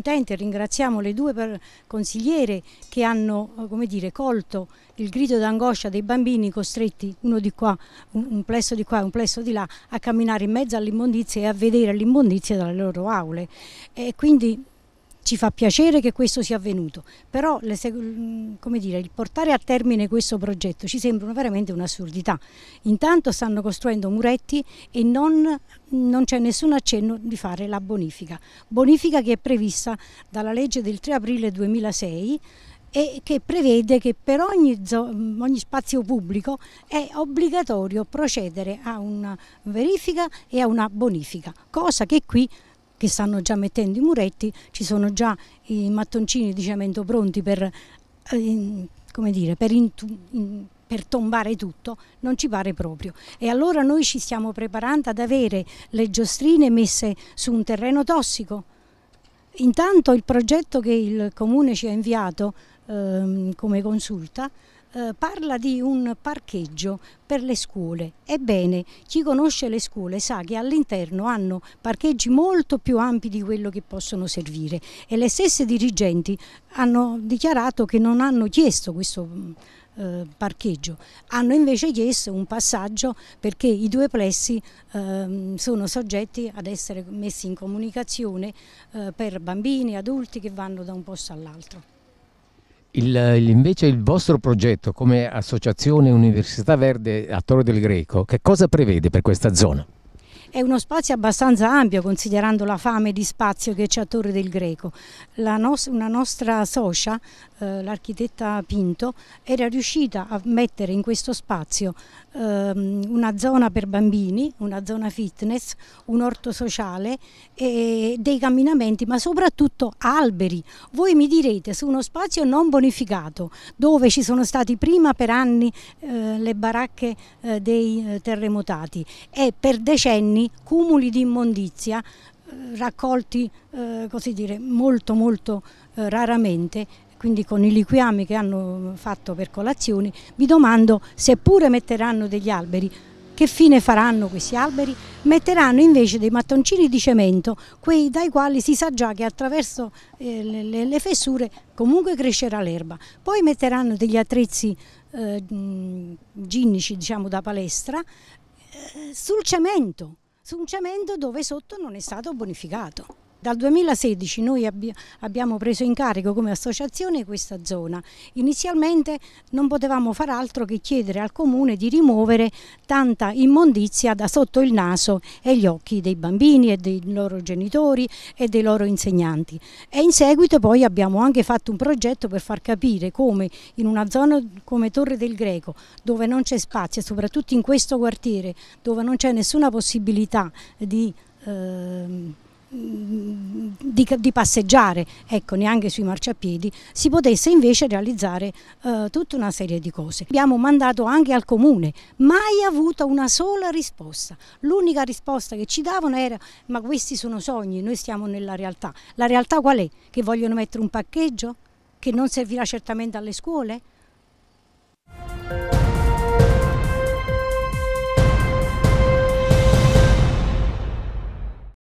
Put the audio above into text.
contenti e ringraziamo le due consigliere che hanno eh, dire, colto il grido d'angoscia dei bambini costretti uno di qua, un plesso di qua e un plesso di là a camminare in mezzo all'immondizia e a vedere l'immondizia dalle loro aule. E quindi ci fa piacere che questo sia avvenuto, però le, mm, dire, il portare a termine questo progetto ci sembra veramente un'assurdità. Intanto stanno costruendo muretti e non, non c'è nessun accenno di fare la bonifica, bonifica che è prevista dalla legge del 3 aprile 2006 e che prevede che per ogni, mm, ogni, spazio pubblico è obbligatorio procedere a una verifica e a una bonifica, cosa che qui che stanno già mettendo i muretti, ci sono già i mattoncini di cemento pronti per, eh, come dire, per per tombare tutto non ci pare proprio e allora noi ci stiamo preparando ad avere le giostrine messe su un terreno tossico. Intanto il progetto che il comune ci ha inviato ehm, come consulta eh, parla di un parcheggio per le scuole. Ebbene, chi conosce le scuole sa che all'interno hanno parcheggi molto più ampi di quello che possono servire e le stesse dirigenti hanno dichiarato che non hanno chiesto questo mm, eh, parcheggio, hanno invece chiesto un passaggio perché i due plessi eh, sono soggetti ad essere messi in comunicazione eh, per bambini, adulti che vanno da un posto all'altro. Il, invece il vostro progetto come associazione Università Verde a Toro del Greco, che cosa prevede per questa zona? È uno spazio abbastanza ampio considerando la fame di spazio che c'è a Torre del Greco. Nos una nostra socia, eh, l'architetta Pinto, era riuscita a mettere in questo spazio eh, una zona per bambini, una zona fitness, un orto sociale, eh, dei camminamenti ma soprattutto alberi. Voi mi direte su uno spazio non bonificato dove ci sono stati prima per anni eh, le baracche eh, dei eh, terremotati e per decenni anni cumuli di immondizia eh, raccolti eh, così dire, molto molto eh, raramente quindi con i liquiami che hanno fatto per colazioni, vi domando se pure metteranno degli alberi, che fine faranno questi alberi? Metteranno invece dei mattoncini di cemento, quei dai quali si sa già che attraverso eh, le, le, fessure comunque crescerà l'erba. Poi metteranno degli attrezzi eh, ginnici, diciamo, da palestra, eh, sul cemento su un cemento dove sotto non è stato bonificato. Dal 2016 noi abbi abbiamo preso in carico come associazione questa zona. Inizialmente non potevamo far altro che chiedere al comune di rimuovere tanta immondizia da sotto il naso e gli occhi dei bambini e dei loro genitori e dei loro insegnanti. E in seguito poi abbiamo anche fatto un progetto per far capire come in una zona come Torre del Greco, dove non c'è spazio, soprattutto in questo quartiere, dove non c'è nessuna possibilità di... Ehm, Mm, di, di, passeggiare, ecco, neanche sui marciapiedi, si potesse invece realizzare eh, tutta una serie di cose. Abbiamo mandato anche al comune, mai avuto una sola risposta. L'unica risposta che ci davano era ma questi sono sogni, noi stiamo nella realtà. La realtà qual è? Che vogliono mettere un parcheggio? Che non servirà certamente alle scuole?